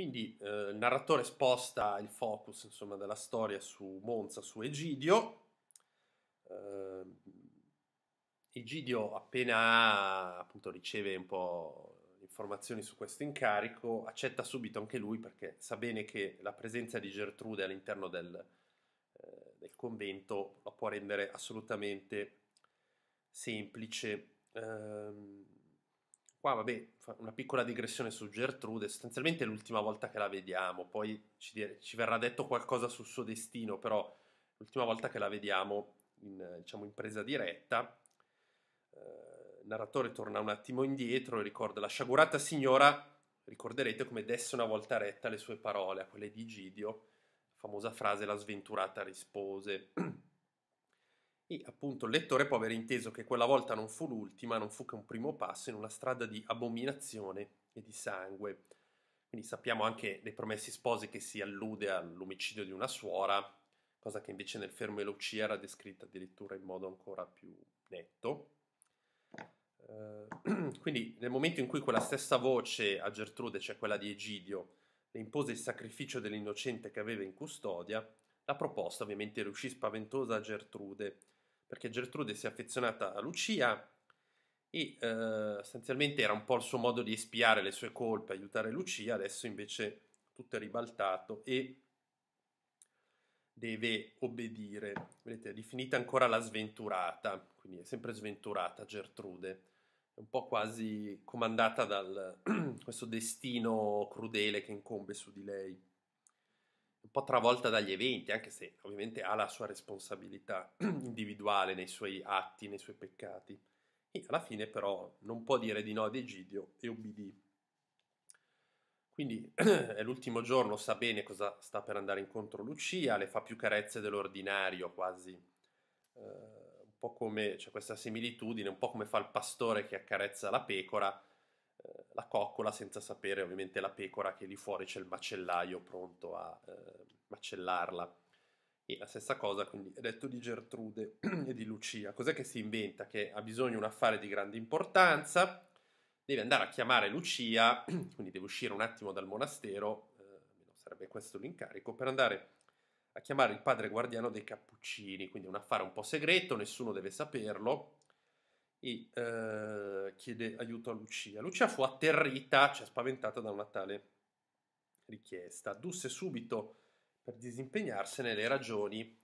Quindi eh, il narratore sposta il focus insomma, della storia su Monza, su Egidio. Eh, Egidio appena appunto, riceve un po' informazioni su questo incarico, accetta subito anche lui perché sa bene che la presenza di Gertrude all'interno del, eh, del convento la può rendere assolutamente semplice. Ehm, Qua, vabbè, una piccola digressione su Gertrude, sostanzialmente è l'ultima volta che la vediamo, poi ci, ci verrà detto qualcosa sul suo destino, però l'ultima volta che la vediamo in, diciamo, in presa diretta, eh, il narratore torna un attimo indietro e ricorda la sciagurata signora, ricorderete come desse una volta retta le sue parole a quelle di Gidio, famosa frase la sventurata rispose. E appunto il lettore può aver inteso che quella volta non fu l'ultima, non fu che un primo passo in una strada di abominazione e di sangue. Quindi sappiamo anche dei promessi sposi che si allude all'omicidio di una suora, cosa che invece nel fermo e Lucia era descritta addirittura in modo ancora più netto. Uh, quindi nel momento in cui quella stessa voce a Gertrude, cioè quella di Egidio, le impose il sacrificio dell'innocente che aveva in custodia, la proposta ovviamente riuscì spaventosa a Gertrude, perché Gertrude si è affezionata a Lucia e eh, sostanzialmente era un po' il suo modo di espiare le sue colpe, aiutare Lucia, adesso invece tutto è ribaltato e deve obbedire. Vedete, è definita ancora la sventurata, quindi è sempre sventurata Gertrude, è un po' quasi comandata da questo destino crudele che incombe su di lei un po' travolta dagli eventi, anche se ovviamente ha la sua responsabilità individuale nei suoi atti, nei suoi peccati. E alla fine però non può dire di no ad Egidio e obbedì. Quindi è l'ultimo giorno, sa bene cosa sta per andare incontro Lucia, le fa più carezze dell'ordinario quasi. Eh, un po' come, c'è cioè questa similitudine, un po' come fa il pastore che accarezza la pecora, la coccola senza sapere ovviamente la pecora che lì fuori c'è il macellaio pronto a eh, macellarla. E la stessa cosa, quindi, è detto di Gertrude e di Lucia, cos'è che si inventa? Che ha bisogno di un affare di grande importanza, deve andare a chiamare Lucia, quindi deve uscire un attimo dal monastero, eh, sarebbe questo l'incarico, per andare a chiamare il padre guardiano dei cappuccini, quindi un affare un po' segreto, nessuno deve saperlo, e eh, chiede aiuto a Lucia. Lucia fu atterrita, cioè spaventata da una tale richiesta. Dusse subito per disimpegnarsene le ragioni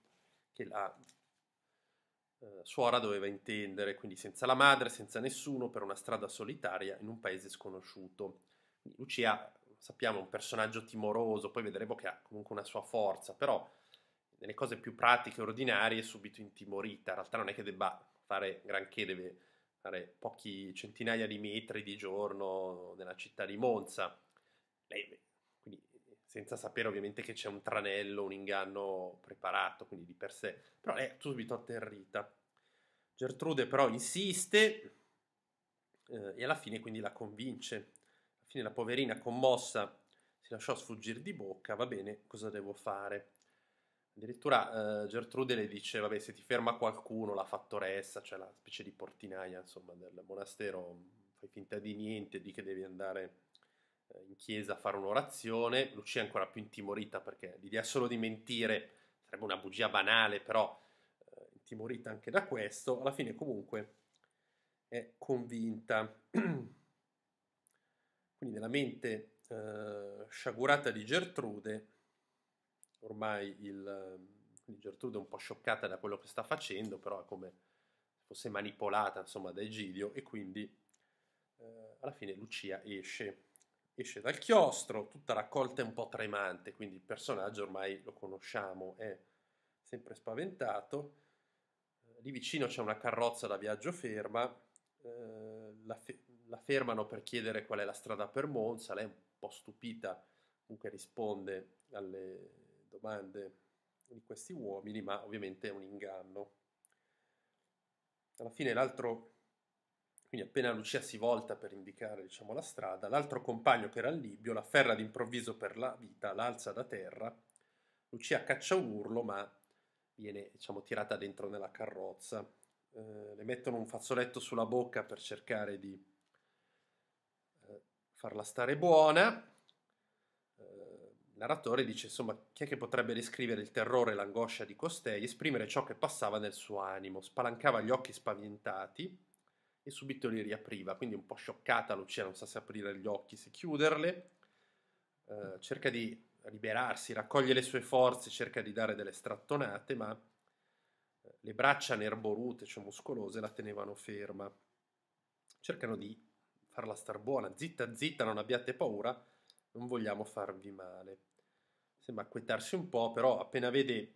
che la eh, suora doveva intendere, quindi senza la madre, senza nessuno, per una strada solitaria in un paese sconosciuto. Lucia, sappiamo, è un personaggio timoroso, poi vedremo che ha comunque una sua forza, però nelle cose più pratiche, ordinarie, è subito intimorita. In realtà non è che debba fare granché, deve fare pochi centinaia di metri di giorno nella città di Monza. Lei, quindi, senza sapere ovviamente che c'è un tranello, un inganno preparato, quindi di per sé, però lei è subito atterrita. Gertrude però insiste eh, e alla fine quindi la convince. Alla fine la poverina commossa si lasciò sfuggire di bocca, va bene, cosa devo fare? Addirittura eh, Gertrude le dice, vabbè, se ti ferma qualcuno, la fattoressa, cioè la specie di portinaia, insomma, del monastero, fai finta di niente, di che devi andare eh, in chiesa a fare un'orazione. Lucia è ancora più intimorita perché l'idea solo di mentire sarebbe una bugia banale, però eh, intimorita anche da questo, alla fine comunque è convinta. Quindi nella mente eh, sciagurata di Gertrude ormai il, Gertrude è un po' scioccata da quello che sta facendo, però è come se fosse manipolata insomma da Egidio e quindi eh, alla fine Lucia esce, esce dal chiostro, tutta raccolta e un po' tremante, quindi il personaggio ormai lo conosciamo, è sempre spaventato. Eh, lì vicino c'è una carrozza da viaggio ferma, eh, la, fe- la fermano per chiedere qual è la strada per Monza, lei è un po' stupita, comunque risponde alle, domande di questi uomini, ma ovviamente è un inganno. Alla fine l'altro, quindi appena Lucia si volta per indicare diciamo, la strada, l'altro compagno che era al Libio la ferra d'improvviso per la vita, l'alza da terra, Lucia caccia un urlo ma viene diciamo, tirata dentro nella carrozza, eh, le mettono un fazzoletto sulla bocca per cercare di eh, farla stare buona, eh, narratore dice insomma chi è che potrebbe descrivere il terrore e l'angoscia di costei, esprimere ciò che passava nel suo animo, spalancava gli occhi spaventati e subito li riapriva, quindi un po' scioccata Lucia non sa se aprire gli occhi, se chiuderle, eh, cerca di liberarsi, raccoglie le sue forze, cerca di dare delle strattonate, ma eh, le braccia nerborute, cioè muscolose, la tenevano ferma. Cercano di farla star buona, zitta zitta, non abbiate paura, non vogliamo farvi male. Sembra acquettarsi un po', però appena vede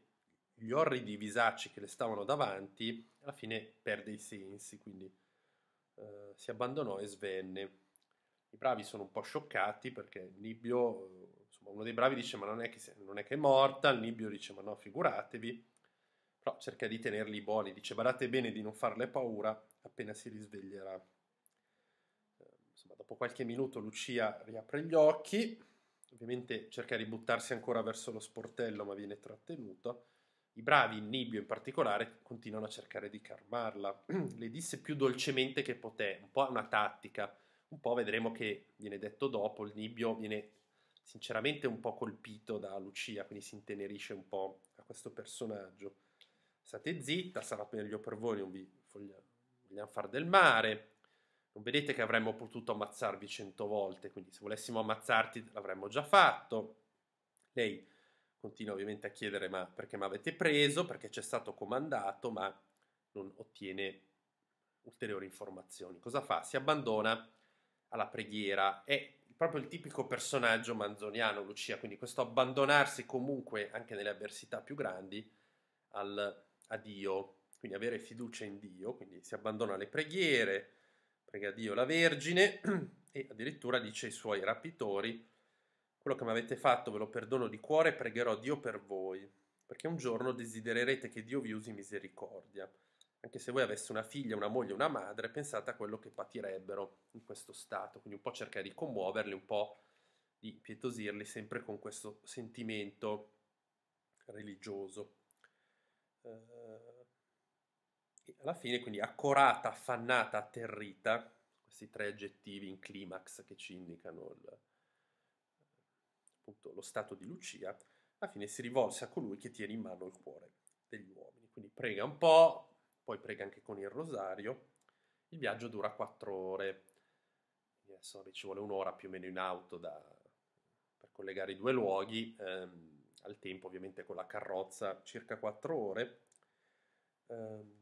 gli orridi visacci che le stavano davanti, alla fine perde i sensi, quindi eh, si abbandonò e svenne. I bravi sono un po' scioccati perché Nibbio, eh, insomma, uno dei bravi dice ma non è, che, non è che è morta, il Nibbio dice ma no, figuratevi, però cerca di tenerli buoni, dice badate bene di non farle paura appena si risveglierà insomma, dopo qualche minuto Lucia riapre gli occhi, ovviamente cerca di buttarsi ancora verso lo sportello ma viene trattenuta. I bravi, Nibbio in particolare, continuano a cercare di calmarla. Le disse più dolcemente che poté, un po' una tattica, un po' vedremo che viene detto dopo, il Nibbio viene sinceramente un po' colpito da Lucia, quindi si intenerisce un po' a questo personaggio. State zitta, sarà meglio per voi, non vi vogliamo fare del male. Non vedete che avremmo potuto ammazzarvi cento volte, quindi se volessimo ammazzarti l'avremmo già fatto. Lei continua ovviamente a chiedere ma perché mi avete preso, perché c'è stato comandato, ma non ottiene ulteriori informazioni. Cosa fa? Si abbandona alla preghiera. È proprio il tipico personaggio manzoniano, Lucia, quindi questo abbandonarsi comunque anche nelle avversità più grandi al, a Dio, quindi avere fiducia in Dio, quindi si abbandona alle preghiere, prega Dio la Vergine e addirittura dice ai suoi rapitori, quello che mi avete fatto ve lo perdono di cuore, e pregherò Dio per voi, perché un giorno desidererete che Dio vi usi misericordia. Anche se voi aveste una figlia, una moglie, una madre, pensate a quello che patirebbero in questo stato. Quindi un po' cercare di commuoverli, un po' di pietosirli sempre con questo sentimento religioso. Uh, alla fine, quindi accorata, affannata, atterrita, questi tre aggettivi in climax che ci indicano il, appunto, lo stato di Lucia, alla fine si rivolse a colui che tiene in mano il cuore degli uomini. Quindi prega un po', poi prega anche con il rosario. Il viaggio dura quattro ore. Adesso ci vuole un'ora più o meno in auto da, per collegare i due luoghi. Ehm, al tempo, ovviamente, con la carrozza circa quattro ore. Ehm,